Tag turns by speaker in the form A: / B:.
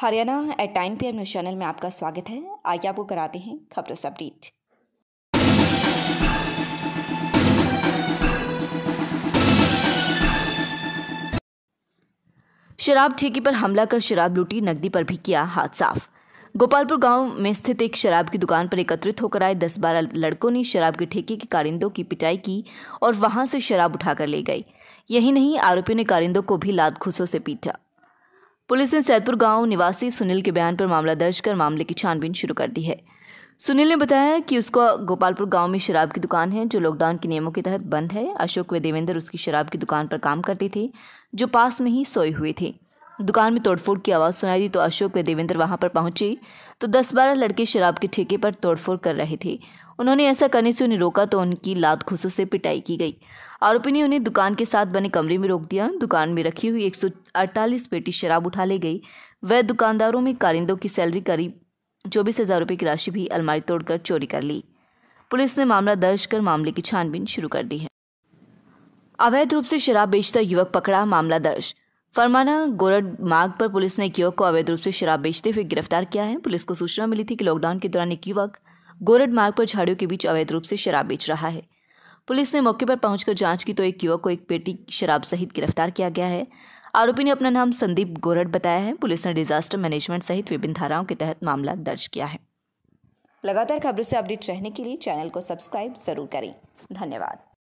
A: Haryana eight time P news channel में आपका स्वागत है आइए आपको कराते हैं खबरों से अपडेट शराब ठेके पर हमला कर शराब लूटी नकदी पर भी किया हाथ साफ गोपालपुर गांव में स्थित एक शराब की दुकान पर एकत्रित होकर आए दस बारह लड़कों ने शराब के ठेके के कारिंदों की पिटाई की और वहां से शराब उठाकर ले गए यही नहीं आरोपियों ने कारिंदों को भी लात घुसों से पीटा पुलिस ने सैदपुर गांव निवासी सुनील के बयान पर मामला दर्ज कर मामले की छानबीन शुरू कर दी है सुनील ने बताया कि उसको गोपालपुर गांव में शराब की दुकान है जो लॉकडाउन के नियमों के तहत बंद है अशोक व देवेंद्र उसकी शराब की दुकान पर काम करती थी जो पास में ही सोए हुए थे दुकान में तोड़फोड़ की आवाज़ सुनाई दी तो अशोक व देवेंद्र वहाँ पर पहुंचे तो दस बारह लड़के शराब के ठेके पर तोड़फोड़ कर रहे थे उन्होंने ऐसा करने से उन्हें रोका तो उनकी लात घुसों से पिटाई की गई आरोपी ने उन्हें दुकान के साथ बने कमरे में रोक दिया दुकान में रखी हुई एक पेटी शराब उठा ले गई वह दुकानदारों में कारिंदों की सैलरी करीब चौबीस हज़ार रुपये की राशि भी अलमारी तोड़कर चोरी कर ली पुलिस ने मामला दर्ज कर मामले की छानबीन शुरू कर दी है अवैध रूप से शराब बेचता युवक पकड़ा मामला दर्ज फरमाना गोरड मार्ग पर पुलिस ने एक युवक को अवैध रूप से शराब बेचते हुए गिरफ्तार किया है पुलिस को सूचना मिली थी कि लॉकडाउन के दौरान एक युवक गोरड मार्ग पर झाड़ियों के बीच अवैध रूप से शराब बेच रहा है पुलिस ने मौके पर पहुंचकर जांच की तो एक युवक को एक पेटी शराब सहित गिरफ्तार किया गया है आरोपी ने अपना नाम संदीप गोरड बताया है पुलिस ने डिजास्टर मैनेजमेंट सहित विभिन्न धाराओं के तहत मामला दर्ज किया है लगातार खबरों से अपडेट रहने के लिए चैनल को सब्सक्राइब जरूर करें धन्यवाद